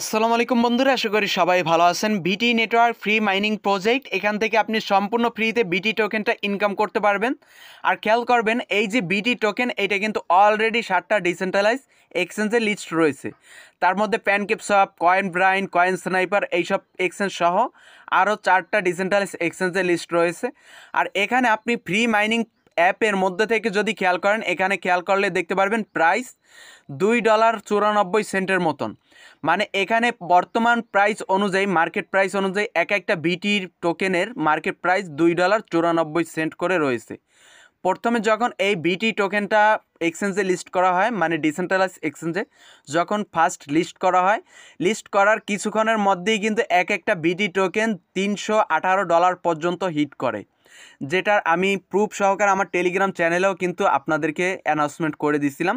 আসসালামু আলাইকুম বন্ধুরা আশা করি সবাই ভালো আছেন বিটি নেটওয়ার্ক ফ্রি মাইনিং প্রজেক্ট এখান থেকে আপনি সম্পূর্ণ ফ্রিতে বিটি টোকেনটা ইনকাম করতে পারবেন আর খেয়াল করবেন এই যে বিটি টোকেন এটা কিন্তু অলরেডি সাতটা ডিসেন্ট্রালাইজ এক্সচেঞ্জে লিস্ট রয়েছে তার মধ্যে PancakeSwap coin brain coin sniper এইসব এক্সচেঞ্জ সহ আরও চারটা ডিসেন্ট্রালাইজ এক্সচেঞ্জে লিস্ট রয়েছে আর এখানে আপনি ফ্রি মাইনিং অ্যাপের মধ্যে থেকে যদি খেয়াল করেন এখানে খেয়াল করলে দেখতে পারবেন প্রাইস দুই ডলার চুরানব্বই সেন্টের মতন মানে এখানে বর্তমান প্রাইস অনুযায়ী মার্কেট প্রাইস অনুযায়ী এক একটা বিটির টোকেনের মার্কেট প্রাইস দুই ডলার চুরানব্বই সেন্ট করে রয়েছে প্রথমে যখন এই বিটি টোকেনটা এক্সচেঞ্জে লিস্ট করা হয় মানে ডিসেন্ট্রালাইজ এক্সচেঞ্জে যখন ফার্স্ট লিস্ট করা হয় লিস্ট করার কিছুক্ষণের মধ্যেই কিন্তু এক একটা বিটি টোকেন তিনশো ডলার পর্যন্ত হিট করে যেটার আমি প্রুফ সহকারে আমার টেলিগ্রাম চ্যানেলেও কিন্তু আপনাদেরকে অ্যানাউন্সমেন্ট করে দিছিলাম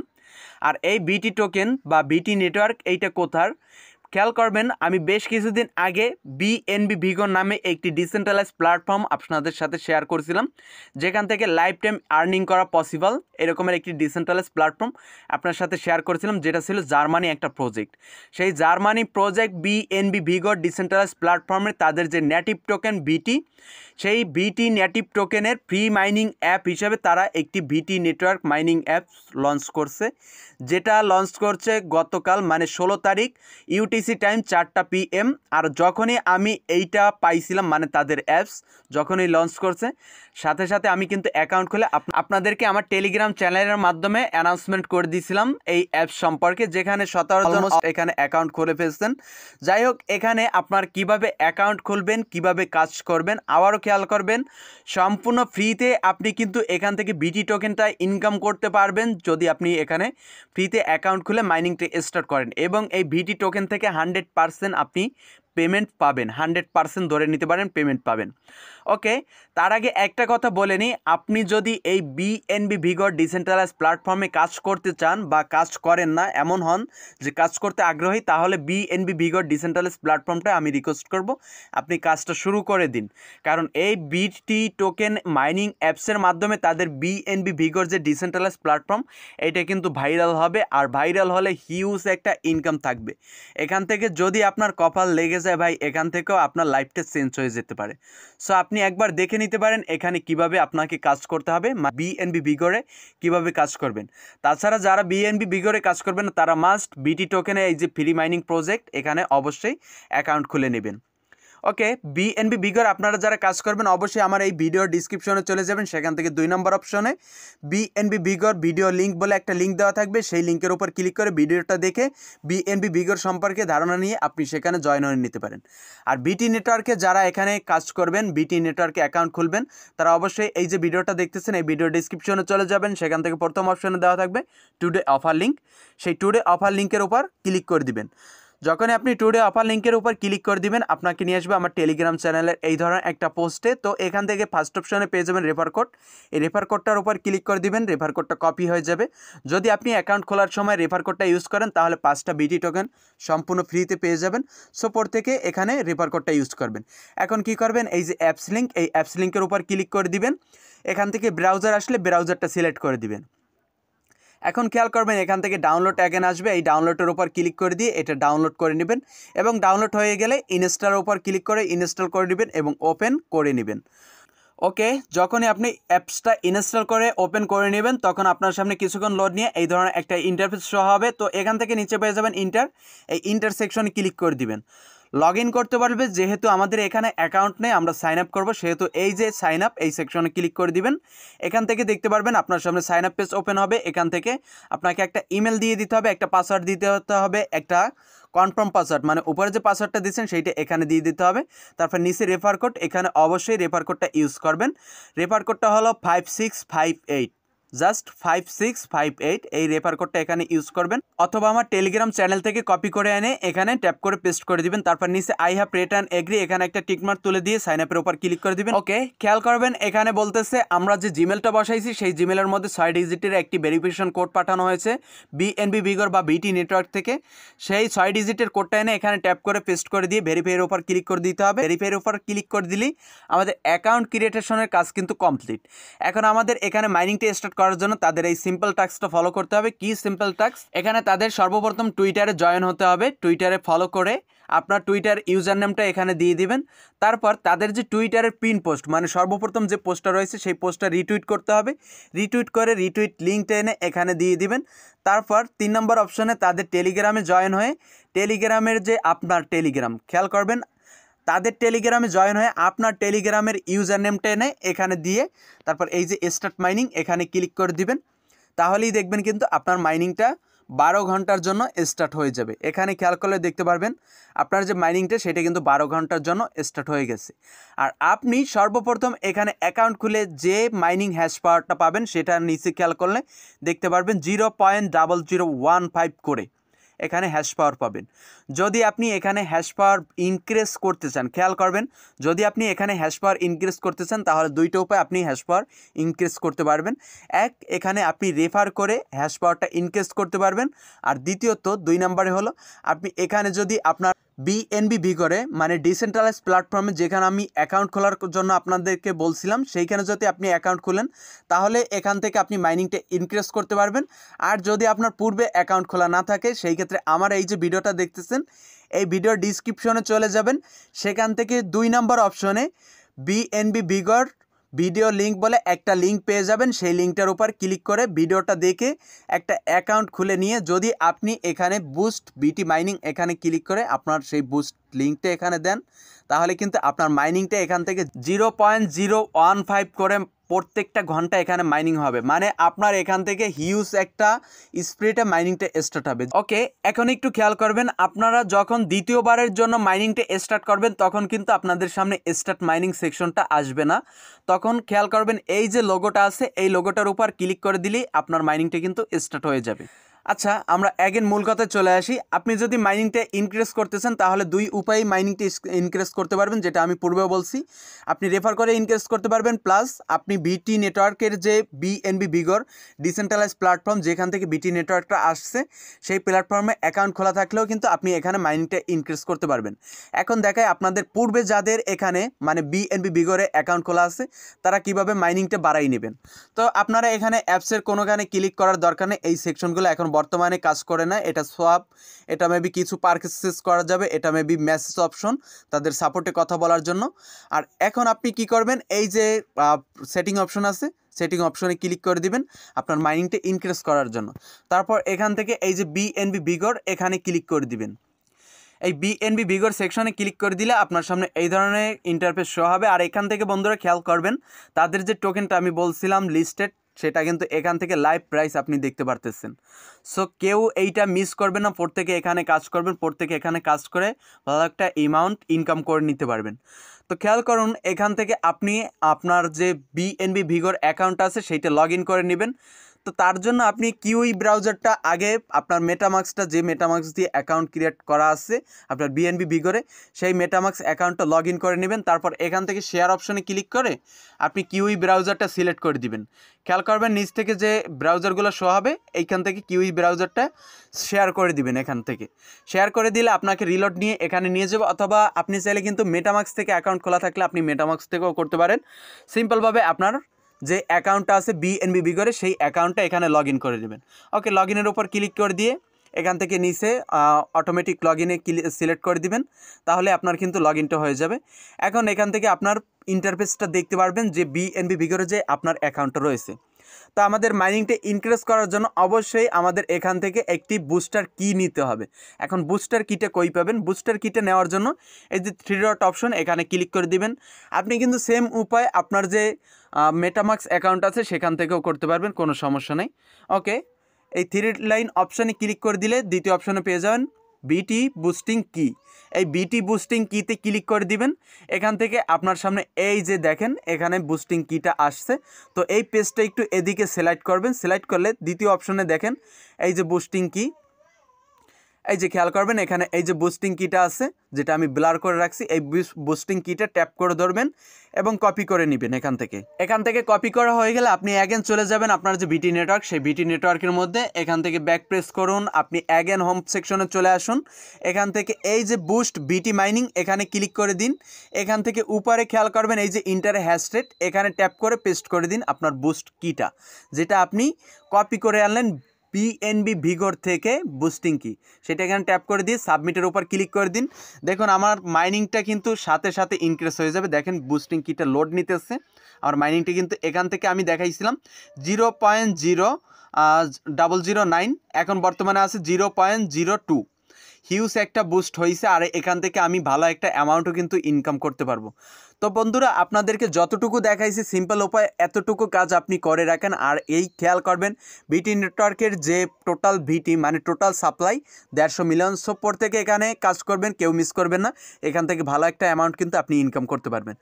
আর এই বিটি টোকেন বা বিটি নেটওয়ার্ক এইটা কোথার খেয়াল করবেন আমি বেশ কিছুদিন আগে বিএনবি ভিগো নামে একটি ডিসেন্ট্রালাইজ প্ল্যাটফর্ম আপনাদের সাথে শেয়ার করছিলাম যেখান থেকে লাইফ টাইম আর্নিং করা পসিবল এরকমের একটি ডিসেন্ট্রালাইজ প্ল্যাটফর্ম আপনার সাথে শেয়ার করেছিলাম যেটা ছিল জার্মানি একটা প্রজেক্ট সেই জার্মানি প্রজেক্ট বিএনবি ভিগো ডিসেন্ট্রালাইজ প্ল্যাটফর্মে তাদের যে নেটিভ টোকেন বিটি সেই বিটি নেটিভ টোকেনের ফ্রি মাইনিং অ্যাপ হিসেবে তারা একটি বিটি নেটওয়ার্ক মাইনিং অ্যাপ লঞ্চ করছে যেটা লঞ্চ করছে গতকাল মানে ষোলো তারিখ ইউটি ইউটিসি টাইম চারটা পিএম আর যখনই আমি এইটা পাইছিলাম মানে তাদের অ্যাপস যখনই লঞ্চ করছে সাথে সাথে আমি কিন্তু অ্যাকাউন্ট খুলে আপনাদেরকে আমার টেলিগ্রাম চ্যানেলের মাধ্যমে অ্যানাউন্সমেন্ট করে দিয়েছিলাম এই অ্যাপ সম্পর্কে যেখানে সতেরো জন এখানে অ্যাকাউন্ট খুলে ফেলছেন যাই হোক এখানে আপনার কিভাবে অ্যাকাউন্ট খুলবেন কিভাবে কাজ করবেন আবারও খেয়াল করবেন সম্পূর্ণ ফ্রিতে আপনি কিন্তু এখান থেকে বিটি টোকেনটা ইনকাম করতে পারবেন যদি আপনি এখানে ফ্রিতে অ্যাকাউন্ট খুলে মাইনিংটা স্টার্ট করেন এবং এই ভিটি টোকেন থেকে हंड्रेड पार्सेंट अपनी পেমেন্ট পাবেন হান্ড্রেড পারসেন্ট ধরে নিতে পারেন পেমেন্ট পাবেন ওকে তার আগে একটা কথা বলে নিই আপনি যদি এই বিএনবি ভিগর ডিসেন্ট্রালাইজ প্ল্যাটফর্মে কাজ করতে চান বা কাজ করেন না এমন হন যে কাজ করতে আগ্রহী তাহলে বিএনবি ভিগর ডিসেন্ট্রালাইজ প্ল্যাটফর্মটা আমি রিকোয়েস্ট করব আপনি কাজটা শুরু করে দিন কারণ এই বিটি টোকেন মাইনিং অ্যাপসের মাধ্যমে তাদের বিএনবি ভিগর যে ডিসেন্ট্রালাইজ প্ল্যাটফর্ম এটা কিন্তু ভাইরাল হবে আর ভাইরাল হলে হিউজ একটা ইনকাম থাকবে এখান থেকে যদি আপনার কপাল লেগে যায় ভাই এখান থেকেও আপনার লাইফটা চেঞ্জ হয়ে যেতে পারে সো আপনি একবার দেখে নিতে পারেন এখানে কিভাবে আপনাকে কাজ করতে হবে বিএনবি বিগড়ে কিভাবে কাজ করবেন তাছাড়া যারা বিএনবি বিগড়ে কাজ করবেন তারা মাস্ট বিটি টোকেনে এই যে ফ্রি মাইনিং প্রজেক্ট এখানে অবশ্যই অ্যাকাউন্ট খুলে নেবেন ওকে বিএনবি বিগর আপনারা যারা কাজ করবেন অবশ্যই আমার এই ভিডিও ডিসক্রিপশনে চলে যাবেন সেখান থেকে দুই নম্বর অপশনে বিএনবি বিগর ভিডিও লিঙ্ক বলে একটা লিঙ্ক দেওয়া থাকবে সেই লিঙ্কের উপর ক্লিক করে ভিডিওটা দেখে বিএনবি বিগর সম্পর্কে ধারণা নিয়ে আপনি সেখানে জয়েন হয়ে নিতে পারেন আর বিটি নেটওয়ার্কে যারা এখানে কাজ করবেন বিটি নেটওয়ার্কে অ্যাকাউন্ট খুলবেন তারা অবশ্যই এই যে ভিডিওটা দেখতেছেন এই ভিডিও ডিসক্রিপশনে চলে যাবেন সেখান থেকে প্রথম অপশনে দেওয়া থাকবে টুডে অফার লিঙ্ক সেই টুডে অফার লিঙ্কের উপর ক্লিক করে দিবেন যখন আপনি টুডে অফার লিঙ্কের উপর ক্লিক করে দিবেন আপনাকে নিয়ে আসবে আমার টেলিগ্রাম চ্যানেলের এই ধরনের একটা পোস্টে তো এখান থেকে ফার্স্ট অপশনে পেয়ে যাবেন রেফার কোড এই রেফার কোডটার উপর ক্লিক করে দিবেন রেফার কোডটা কপি হয়ে যাবে যদি আপনি অ্যাকাউন্ট খোলার সময় রেফার কোডটা ইউজ করেন তাহলে পাঁচটা বিটি টোকেন সম্পূর্ণ ফ্রিতে পেয়ে যাবেন সো পর থেকে এখানে রেফার কোডটা ইউজ করবেন এখন কি করবেন এই যে অ্যাপস লিঙ্ক এই অ্যাপস লিঙ্কের উপর ক্লিক করে দিবেন এখান থেকে ব্রাউজার আসলে ব্রাউজারটা সিলেক্ট করে দিবেন এখন খেয়াল করবেন এখান থেকে ডাউনলোড অ্যাগেন আসবে এই ডাউনলোডের উপর ক্লিক করে দিয়ে এটা ডাউনলোড করে নেবেন এবং ডাউনলোড হয়ে গেলে ইনস্টার উপর ক্লিক করে ইনস্টল করে নেবেন এবং ওপেন করে নেবেন ওকে যখনই আপনি অ্যাপসটা ইনস্টল করে ওপেন করে নেবেন তখন আপনার সামনে কিছুক্ষণ লোড নিয়ে এই ধরনের একটা ইন্টারফেস শো হবে তো এখান থেকে নিচে পেয়ে যাবেন ইন্টার এই ইন্টার সেকশনে ক্লিক করে দিবেন লগ করতে পারবে যেহেতু আমাদের এখানে অ্যাকাউন্ট নেই আমরা সাইন আপ করবো সেহেতু এই যে সাইন আপ এই সেকশনে ক্লিক করে দিবেন এখান থেকে দেখতে পারবেন আপনার সামনে সাইন আপ পেজ ওপেন হবে এখান থেকে আপনাকে একটা ইমেল দিয়ে দিতে হবে একটা পাসওয়ার্ড দিতে হতে হবে একটা কনফার্ম পাসওয়ার্ড মানে উপরে যে পাসওয়ার্ডটা দিচ্ছেন সেইটা এখানে দিয়ে দিতে হবে তারপর নিচে রেফার কোড এখানে অবশ্যই রেফার কোডটা ইউজ করবেন রেফার কোডটা হলো five six five eight just five six five eight এই রেফার কোডটা এখানে ইউজ করবেন অথবা আমার টেলিগ্রাম চ্যানেল থেকে কপি করে এনে এখানে ট্যাপ করে পেস্ট করে দিবেন তারপর নিচে আই হ্যাভ রিটার্ন এগ্রি এখানে একটা টিকমার্ক তুলে দিয়ে সাইন আপের উপর ক্লিক করে দিবেন ওকে খেয়াল করবেন এখানে বলতেছে আমরা যে জিমেলটা বসাইছি সেই জিমেলের মধ্যে ছয় ডিজিটের একটি ভেরিফিকেশন কোড পাঠানো হয়েছে বিএনবি বিগর বা বিটি নেটওয়ার্ক থেকে সেই ছয় ডিজিটের কোডটা এনে এখানে ট্যাপ করে পেস্ট করে দিয়ে ভেরিফাইয়ের উপর ক্লিক করে দিতে হবে ভেরিফাইয়ের উপর ক্লিক করে দিলেই আমাদের অ্যাকাউন্ট ক্রিয়েটেশনের কাজ কিন্তু কমপ্লিট এখন আমাদের এখানে মাইনিংটা স্টার্ট করার জন্য তাদের এই সিম্পল টাস্কটা ফলো করতে হবে কি সিম্পল টাস্ক এখানে তাদের সর্বপ্রথম টুইটারে জয়েন হতে হবে টুইটারে ফলো করে আপনার টুইটার ইউজার নেমটা এখানে দিয়ে দিবেন তারপর তাদের যে টুইটারের পিন পোস্ট মানে সর্বপ্রথম যে পোস্টটা রয়েছে সেই পোস্টটা রিটুইট করতে হবে রিটুইট করে রিটুইট লিঙ্কটা এনে এখানে দিয়ে দিবেন তারপর তিন নম্বর অপশনে তাদের টেলিগ্রামে জয়েন হয়ে টেলিগ্রামের যে আপনার টেলিগ্রাম খেয়াল করবেন তাদের টেলিগ্রামে জয়েন হয়ে আপনার টেলিগ্রামের ইউজার নেমটা এনে এখানে দিয়ে তারপর এই যে স্টার্ট মাইনিং এখানে ক্লিক করে দিবেন তাহলেই দেখবেন কিন্তু আপনার মাইনিংটা বারো ঘন্টার জন্য স্টার্ট হয়ে যাবে এখানে খেয়াল করলে দেখতে পারবেন আপনার যে মাইনিংটা সেটা কিন্তু বারো ঘন্টার জন্য স্টার্ট হয়ে গেছে আর আপনি সর্বপ্রথম এখানে অ্যাকাউন্ট খুলে যে মাইনিং হ্যাশ পাওয়ারটা পাবেন সেটা নিচে খেয়াল করলে দেখতে পারবেন zero point double zero one five করে এখানে হ্যাশ পাওয়ার পাবেন যদি আপনি এখানে হ্যাশ পাওয়ার ইনক্রিজ করতে চান খেয়াল করবেন যদি আপনি এখানে হ্যাশ পাওয়ার ইনক্রিজ করতে চান তাহলে দুইটা উপায় আপনি হ্যাশ পাওয়ার ইনক্রিজ করতে পারবেন এক এখানে আপনি রেফার করে হ্যাশ পাওয়ারটা ইনক্রিজ করতে পারবেন আর দ্বিতীয়ত দুই নম্বরে হলো আপনি এখানে যদি আপনার বিএনবি করে মানে ডিসেন্ট্রালাইজ প্ল্যাটফর্মে যেখানে আমি অ্যাকাউন্ট খোলার জন্য আপনাদেরকে বলছিলাম সেইখানে যদি আপনি অ্যাকাউন্ট খুলেন তাহলে এখান থেকে আপনি মাইনিংটা ইনক্রিজ করতে পারবেন আর যদি আপনার পূর্বে অ্যাকাউন্ট খোলা না থাকে সেই ক্ষেত্রে আমার এই যে ভিডিওটা দেখতেছেন এই ভিডিওর ডিসক্রিপশনে চলে যাবেন সেখান থেকে দুই নম্বর অপশনে বিএনবি বিগর ভিডিও লিঙ্ক বলে একটা লিঙ্ক পেয়ে যাবেন সেই লিঙ্কটার উপর ক্লিক করে ভিডিওটা দেখে একটা অ্যাকাউন্ট খুলে নিয়ে যদি আপনি এখানে বুস্ট বিটি মাইনিং এখানে ক্লিক করে আপনার সেই বুস্ট লিঙ্কটা এখানে দেন তাহলে কিন্তু আপনার মাইনিংটা এখান থেকে zero point zero one five করে প্রত্যেকটা ঘন্টা এখানে মাইনিং হবে মানে আপনার এখান থেকে হিউজ একটা স্প্রিটে মাইনিংটা স্টার্ট হবে ওকে এখন একটু খেয়াল করবেন আপনারা যখন দ্বিতীয়বারের জন্য মাইনিংটা স্টার্ট করবেন তখন কিন্তু আপনাদের সামনে স্টার্ট মাইনিং সেকশনটা আসবে না তখন খেয়াল করবেন এই যে লোগোটা আছে এই লোগোটার উপর ক্লিক করে দিলেই আপনার মাইনিংটা কিন্তু স্টার্ট হয়ে যাবে আচ্ছা আমরা অ্যাগেন মূল কথায় চলে আসি আপনি যদি মাইনিংটা ইনক্রিজ করতে চান তাহলে দুই উপায়ে মাইনিংটা ইনক্রিজ করতে পারবেন যেটা আমি পূর্বেও বলছি আপনি রেফার করে ইনক্রিজ করতে পারবেন প্লাস আপনি বিটি নেটওয়ার্কের যে বিএনবি বিগর ডিসেন্ট্রালাইজ প্ল্যাটফর্ম যেখান থেকে বিটি নেটওয়ার্কটা আসছে সেই প্ল্যাটফর্মে অ্যাকাউন্ট খোলা থাকলেও কিন্তু আপনি এখানে মাইনিংটা ইনক্রিজ করতে পারবেন এখন দেখায় আপনাদের পূর্বে যাদের এখানে মানে বিএনবি বিগরে অ্যাকাউন্ট খোলা আছে তারা কিভাবে মাইনিংটা বাড়াই নেবেন তো আপনারা এখানে অ্যাপসের কোনোখানে ক্লিক করার দরকার নেই এই সেকশনগুলো এখন বর্তমানে কাজ করে না এটা সোয়াপ এটা মেবি কিছু পার্কেসেস করা যাবে এটা মেবি মেসেজ অপশন তাদের সাপোর্টে কথা বলার জন্য আর এখন আপনি কি করবেন এই যে সেটিং অপশন আছে সেটিং অপশনে ক্লিক করে দিবেন আপনার মাইনিংটা ইনক্রিজ করার জন্য তারপর এখান থেকে এই যে বিএনবি বিগর এখানে ক্লিক করে দিবেন এই বিএনবি বিগর সেকশনে ক্লিক করে দিলে আপনার সামনে এই ধরনের ইন্টারফেস শো হবে আর এখান থেকে বন্ধুরা খেয়াল করবেন তাদের যে টোকেনটা আমি বলছিলাম লিস্টেড সেটা কিন্তু এখান থেকে লাইভ প্রাইস আপনি দেখতে পারতেছেন সো কেউ এইটা মিস করবে না প্রত্যেকে এখানে কাজ করবেন প্রত্যেকে এখানে কাজ করে ভালো একটা অ্যামাউন্ট ইনকাম করে নিতে পারবেন তো খেয়াল করুন এখান থেকে আপনি আপনার যে বিএনবি ভিগোর অ্যাকাউন্ট আছে সেইটা লগ করে নেবেন তো তার জন্য আপনি কিউই ব্রাউজারটা আগে আপনার মেটামাক্সটা যে মেটামাক্স দিয়ে অ্যাকাউন্ট ক্রিয়েট করা আছে আপনার বিএনবি বিগরে সেই মেটামাক্স অ্যাকাউন্টটা লগ ইন করে নেবেন তারপর এখান থেকে শেয়ার অপশনে ক্লিক করে আপনি কিউই ব্রাউজারটা সিলেক্ট করে দিবেন খেয়াল করবেন নিচ থেকে যে ব্রাউজারগুলো শো হবে এইখান থেকে কিউই ব্রাউজারটা শেয়ার করে দিবেন এখান থেকে শেয়ার করে দিলে আপনাকে রিলোড নিয়ে এখানে নিয়ে যাবে অথবা আপনি চাইলে কিন্তু মেটামাক্স থেকে অ্যাকাউন্ট খোলা থাকলে আপনি মেটামাক্স থেকেও করতে পারেন সিম্পলভাবে আপনার যে অ্যাকাউন্টটা আছে বিএনবিবি করে সেই অ্যাকাউন্টটা এখানে লগ করে দেবেন ওকে লগ ইনের উপর ক্লিক করে দিয়ে এখান থেকে নিচে অটোমেটিক লগ ইনে সিলেক্ট করে দিবেন তাহলে আপনার কিন্তু লগ ইনটা হয়ে যাবে এখন এখান থেকে আপনার ইন্টারফেসটা দেখতে পারবেন যে বিএনবি বিগরে যে আপনার অ্যাকাউন্টটা রয়েছে তো আমাদের মাইনিংটা ইনক্রিজ করার জন্য অবশ্যই আমাদের এখান থেকে একটি বুস্টার কি নিতে হবে এখন বুস্টার কিটা কই পাবেন বুস্টার কিটা নেওয়ার জন্য এই যে থ্রি ডট অপশন এখানে ক্লিক করে দিবেন আপনি কিন্তু সেম উপায় আপনার যে মেটামাক্স অ্যাকাউন্ট আছে সেখান থেকেও করতে পারবেন কোনো সমস্যা নেই ওকে এই থ্রি লাইন অপশানে ক্লিক করে দিলে দ্বিতীয় অপশানে পেয়ে যাবেন বিটি বুস্টিং কি এই বিটি বুস্টিং কিতে ক্লিক করে দিবেন এখান থেকে আপনার সামনে এই যে দেখেন এখানে বুস্টিং কিটা আসছে তো এই পেজটা একটু এদিকে সিলেক্ট করবেন সিলেক্ট করলে দ্বিতীয় অপশনে দেখেন এই যে বুস্টিং কি এই যে খেয়াল করবেন এখানে এই যে বুস্টিং কিটা আছে যেটা আমি ব্লার করে রাখছি এই বুস্টিং কিটা ট্যাপ করে ধরবেন এবং কপি করে নেবেন এখান থেকে এখান থেকে কপি করা হয়ে গেলে আপনি অ্যাগেন চলে যাবেন আপনার যে বিটি নেটওয়ার্ক সেই বিটি নেটওয়ার্কের মধ্যে এখান থেকে ব্যাক প্রেস করুন আপনি অ্যাগেন হোম সেকশনে চলে আসুন এখান থেকে এই যে বুস্ট বিটি মাইনিং এখানে ক্লিক করে দিন এখান থেকে উপরে খেয়াল করবেন এই যে ইন্টারে হ্যাশটেট এখানে ট্যাপ করে পেস্ট করে দিন আপনার বুস্ট কিটা যেটা আপনি কপি করে আনলেন পিএনবি ভিগর থেকে বুস্টিং কি সেটা এখানে ট্যাপ করে দিয়ে সাবমিটের উপর ক্লিক করে দিন দেখুন আমার মাইনিংটা কিন্তু সাথে সাথে ইনক্রিজ হয়ে যাবে দেখেন বুস্টিং কিটা লোড নিতেছে আমার মাইনিংটা কিন্তু এখান থেকে আমি দেখাইছিলাম zero point zero double zero nine এখন বর্তমানে আছে zero point zero two huge একটা বুস্ট হয়েছে আর এখান থেকে আমি ভালো একটা অ্যামাউন্টও কিন্তু ইনকাম করতে পারবো তো বন্ধুরা আপনাদেরকে যতটুকু দেখাইছি সিম্পল উপায় এতটুকু কাজ আপনি করে রাখেন আর এই খেয়াল করবেন বিটি নেটওয়ার্কের যে টোটাল ভিটি মানে টোটাল সাপ্লাই দেড়শো মিলিয়ন সোপর থেকে এখানে কাজ করবেন কেউ মিস করবেন না এখান থেকে ভালো একটা অ্যামাউন্ট কিন্তু আপনি ইনকাম করতে পারবেন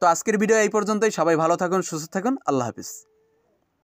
তো আজকের ভিডিও এই পর্যন্তই সবাই ভালো থাকুন সুস্থ থাকুন আল্লাহ হাফিজ